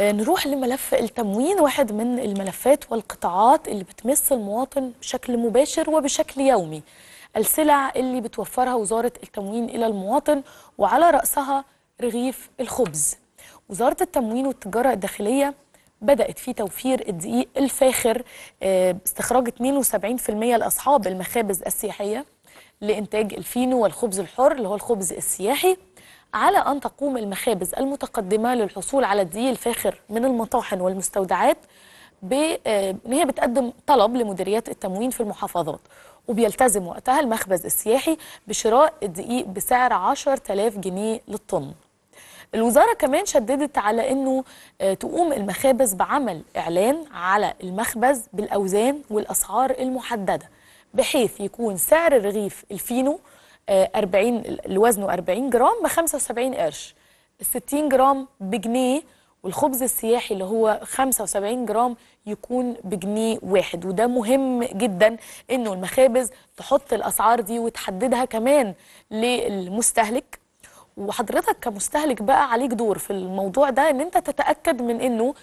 آه، نروح لملف التموين واحد من الملفات والقطاعات اللي بتمس المواطن بشكل مباشر وبشكل يومي السلع اللي بتوفرها وزارة التموين إلى المواطن وعلى رأسها رغيف الخبز وزارة التموين والتجارة الداخلية بدأت في توفير الدقيق الفاخر آه، استخراج 72% لأصحاب المخابز السياحية لإنتاج الفينو والخبز الحر اللي هو الخبز السياحي على أن تقوم المخابز المتقدمة للحصول على الدقيق الفاخر من المطاحن والمستودعات ان آه، هي بتقدم طلب لمديريات التموين في المحافظات وبيلتزم وقتها المخبز السياحي بشراء الدقيق بسعر 10000 جنيه للطن الوزارة كمان شددت على أنه آه، تقوم المخابز بعمل إعلان على المخبز بالأوزان والأسعار المحددة بحيث يكون سعر رغيف الفينو 40 وزنه 40 جرام ب 75 قرش ال 60 جرام بجنيه والخبز السياحي اللي هو 75 جرام يكون بجنيه واحد وده مهم جدا انه المخابز تحط الاسعار دي وتحددها كمان للمستهلك وحضرتك كمستهلك بقى عليك دور في الموضوع ده ان انت تتاكد من انه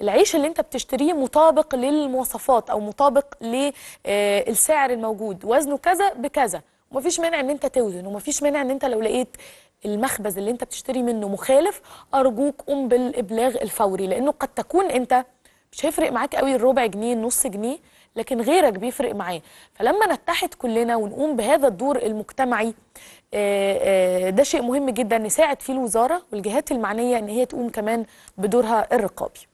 العيش اللي انت بتشتريه مطابق للمواصفات او مطابق للسعر آه، الموجود وزنه كذا بكذا ومفيش مانع ان انت توزن ومفيش مانع ان انت لو لقيت المخبز اللي انت بتشتري منه مخالف ارجوك قم بالابلاغ الفوري لانه قد تكون انت مش هيفرق معاك قوي الربع جنيه النص جنيه لكن غيرك بيفرق معاه فلما نتحد كلنا ونقوم بهذا الدور المجتمعي آه، آه، ده شيء مهم جدا نساعد فيه الوزاره والجهات المعنيه ان هي تقوم كمان بدورها الرقابي